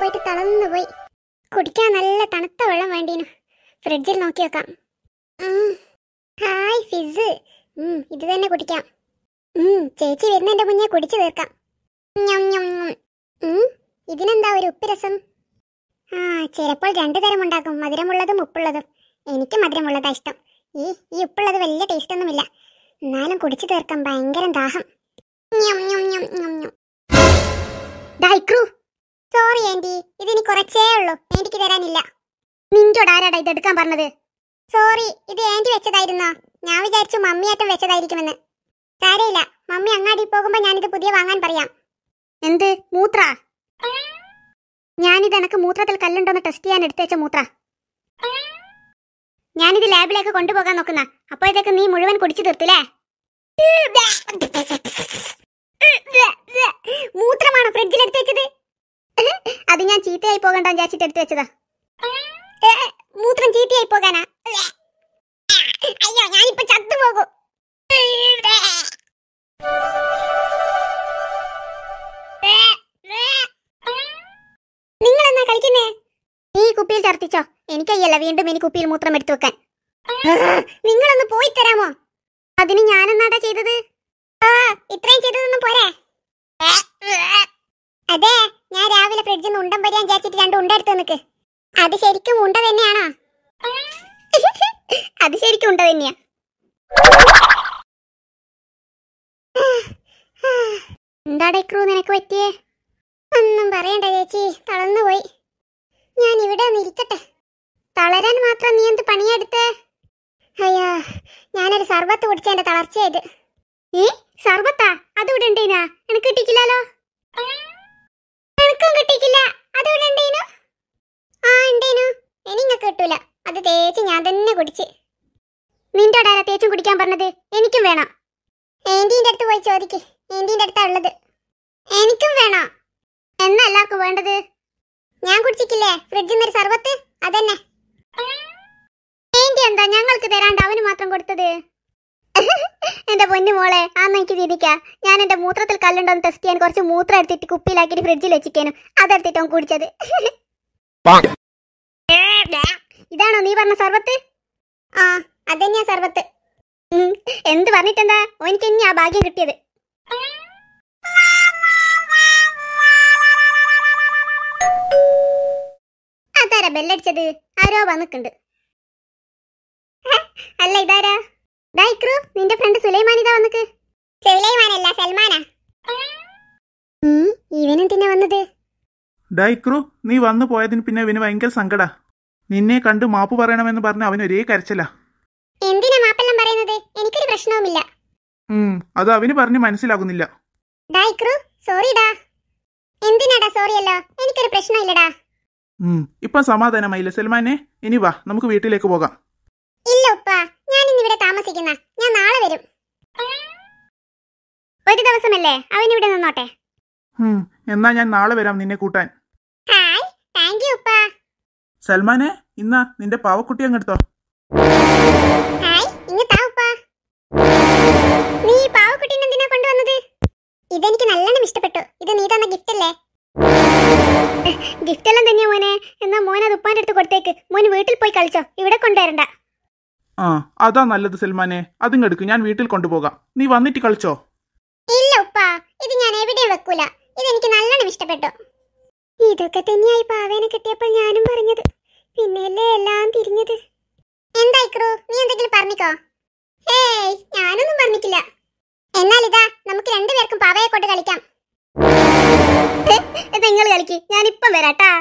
പോയിട്ട് തളർന്നു പോയി കുടിക്കാൻ നല്ല തണുത്ത വെള്ളം വേണ്ടീനു ഫ്രിഡ്ജിൽ നോക്കി വെക്കാം ഹായ് ഫിസ് ഇത് തന്നെ കുടിക്കാം ചേച്ചി വരുന്നതിന്റെ മുന്നേ കുടിച്ചു തീർക്കാം ഇതിനെന്താ ഒരു ഉപ്പിരസം ആ ചിലപ്പോൾ രണ്ടു തരം ഉണ്ടാക്കും മധുരമുള്ളതും ഉപ്പുള്ളതും എനിക്ക് മധുരമുള്ളതാ ഇഷ്ടം ഈ ഈ ഉപ്പുള്ളത് വലിയ ടേസ്റ്റ് ഒന്നുമില്ല എന്നാലും കുടിച്ചു തീർക്കാം ഭയങ്കര ദാഹം ഞം ഞം ഞം ഞം ഞം ഡൈക്രൂ കുറച്ചേ ഉള്ളൂ ആന്റിക്ക് തരാനില്ല നിന്റോട് ആരാടാ ഇത് എടുക്കാൻ പറഞ്ഞത് സോറി ഇത് ആന്റി വെച്ചതായിരുന്നോ ഞാൻ വിചാരിച്ചു മമ്മിയായിട്ട് വെച്ചതായിരിക്കുമെന്ന് സാരയില്ല മമ്മി അങ്ങാടി പോകുമ്പോ ഞാനിത് പുതിയ വാങ്ങാൻ പറയാം എന്ത് മൂത്ര ഞാനിത് എനക്ക് മൂത്രത്തിൽ കല്ലുണ്ടോന്ന് ടെസ്റ്റ് ചെയ്യാൻ എടുത്തേച്ച മൂത്ര ഞാനിത് ലാബിലേക്ക് കൊണ്ടുപോകാൻ നോക്കുന്ന അപ്പോഴത്തേക്ക് നീ മുഴുവൻ കുടിച്ചു തീർത്തില്ലേ ചീത്തയായി പോകണ്ട വിചാരിച്ചിട്ട് എടുത്തു വെച്ചതാ മൂത്രം ചീത്തയായി പോകാനാ അയ്യോ ഞാനിപ്പോ പോകും നിങ്ങൾ എന്നാ കളിക്കുന്നേ നീ കുപ്പിയിൽ ഛർദിച്ചോ എനിക്കയ്യല്ല വീണ്ടും ഇനി കുപ്പിയിൽ മൂത്രം എടുത്തു വെക്കാൻ നിങ്ങളൊന്ന് പോയി തരാമോ അതിന് ഞാനെന്നാടാ ചെയ്തത് ആ ഇത്രയും ചെയ്തതൊന്നും പോരെ അതെ ഞാൻ രാവിലെ ഫ്രിഡ്ജിൽ നിന്ന് ഉണ്ടം പരിയാൻ വിചാരിച്ചിട്ട് രണ്ട് ഉണ്ട എടുത്ത് നിൽക്ക് അത് ശരിക്കും ഉണ്ട തന്നെയാണോ അത് ശരിക്കും ഉണ്ട തന്നെയാ എന്താടെ ക്രൂ നിനക്ക് പറ്റിയേ ഒന്നും പറയണ്ട ചേച്ചി തളർന്നു പോയി ഞാൻ ഇവിടെ ഒന്ന് ഇരിക്കട്ടെ തളരാൻ മാത്രം നീ എന്ത് പണിയെടുത്ത് അയ്യോ ഞാനൊരു സർബത്ത് കുടിച്ചതിന്റെ തളർച്ചയായത് ഏ സർബത്താ ഇവിടെ ഉണ്ടേനാ എനിക്ക് കിട്ടിക്കില്ലല്ലോ ചേച്ചി ഞാൻ തന്നെ കുടിച്ച് നിന്റെ ആരാ തേച്ചും കുടിക്കാൻ പറഞ്ഞത് എനിക്കും വേണം ഏന്റീൻ്റെ അടുത്ത് പോയി ചോദിക്ക് ഏന്റീൻ്റെ അടുത്താ ഉള്ളത് എനിക്കും വേണം എന്നാ വേണ്ടത് ഞാൻ കുടിച്ചിട്ടില്ലേ ഫ്രിഡ്ജിൽ നിന്നൊരു സർവത്ത് അതന്നെ ഏന്റി എന്താ ഞങ്ങൾക്ക് തരാണ്ട് അവന് മാത്രം കൊടുത്തത് എന്റെ പൊന്നു മോളെ ആന്ന് എനിക്ക് ചിന്തിക്കാം ഞാൻ എന്റെ മൂത്രത്തിൽ കല്ലുണ്ടോ ടെസ്റ്റ് ചെയ്യാൻ കുറച്ച് മൂത്രം എടുത്തിട്ട് കുപ്പിയിലാക്കിയിട്ട് ഫ്രിഡ്ജിൽ വെച്ചിട്ടേനും അതെടുത്തിട്ട് അവൻ കുടിച്ചത് ഇതാണോ നീ പറഞ്ഞ സർവത്ത് ആ അതന്നെയാ സർവത്ത് എന്ത് പറഞ്ഞിട്ടെന്താ എനിക്ക് തന്നെയാ ഭാഗ്യം കിട്ടിയത് അതാരാ ബെല്ലടിച്ചത് ആരോ വന്നിട്ടുണ്ട് അല്ല ഇതാരാ ഡൈക്രു നിന്റെ ഫ്രണ്ട് സുലൈമാൻ ഇതാ വന്നിക്ക് സുലൈമാനല്ല സൽമാനാ ഇവനെന്തിനാ വന്നത് ഡൈക്രു നീ വന്നു പോയതിന് പിന്നെ ഇവന് ഭയങ്കര സങ്കടാ നിന്നെ കണ്ട് മാപ്പ് പറയണമെന്ന് പറഞ്ഞ അവൻ ഒരേ കരച്ചിലാ എന്തിനാ മാപ്പെല്ലാം പറയുന്നത് എനിക്കൊരു പ്രശ്നവുമില്ല അത് അവന് പറഞ്ഞ് മനസ്സിലാകുന്നില്ല സോറിടാ എന്തിനാടാ എനിക്കൊരു പ്രശ്നമില്ലടാ ഇപ്പൊ സമാധാനമായില്ല സൽമാനെ ഇനി വാ നമുക്ക് വീട്ടിലേക്ക് പോകാം ഇല്ല ഉപ്പ ഞാൻ ഇന്നിവിടെ താമസിക്കുന്ന ഞാൻ നാളെ വരും ഒരു ദിവസമല്ലേ അവൻ ഇവിടെ നിന്നോട്ടെ എന്നാ ഞാൻ നാളെ വരാം നിന്നെ കൂട്ടാൻ സൽമാനെ ഇന്നാ നിന്റെ പാവക്കുട്ടി അങ്ങെടുത്തോ ഇതെനിക്ക് നല്ലോണം ഇഷ്ടപ്പെട്ടു ഇത് നീ തന്ന ഗിഫ്റ്റ് അല്ലേ ഗിഫ്റ്റ് എല്ലാം തന്നെയാ മോനെ എന്നാ മോൻ അത് ഉപ്പാന്റെ അടുത്ത് കൊടുത്തേക്ക് മോൻ വീട്ടിൽ പോയി കളിച്ചോ ഇവിടെ കൊണ്ടുവരണ്ട ആ അതാ നല്ലത് സൽമാനെ അതും എടുക്കും ഞാൻ വീട്ടിൽ കൊണ്ടുപോകാം നീ വന്നിട്ട് കളിച്ചോ ഇല്ല ഉപ്പാ ഇത് ഞാൻ എവിടെയും വെക്കൂല ഇത് എനിക്ക് നല്ലോണം ഇഷ്ടപ്പെട്ടു ഇതൊക്കെ തന്നെയായി പാവേനെ കിട്ടിയപ്പോൾ ഞാനും പറഞ്ഞത് പിന്നെയല്ലേ എല്ലാം തിരിഞ്ഞത് എന്തായിക്രോ നീ എന്തെങ്കിലും പറഞ്ഞിക്കോ ഏയ് ഞാനൊന്നും പറഞ്ഞിട്ടില്ല എന്നാൽ ഇതാ നമുക്ക് രണ്ടുപേർക്കും പാവയെ കൊണ്ട് കളിക്കാം നിങ്ങൾ കളിക്കും ഞാനിപ്പം വരാട്ടാ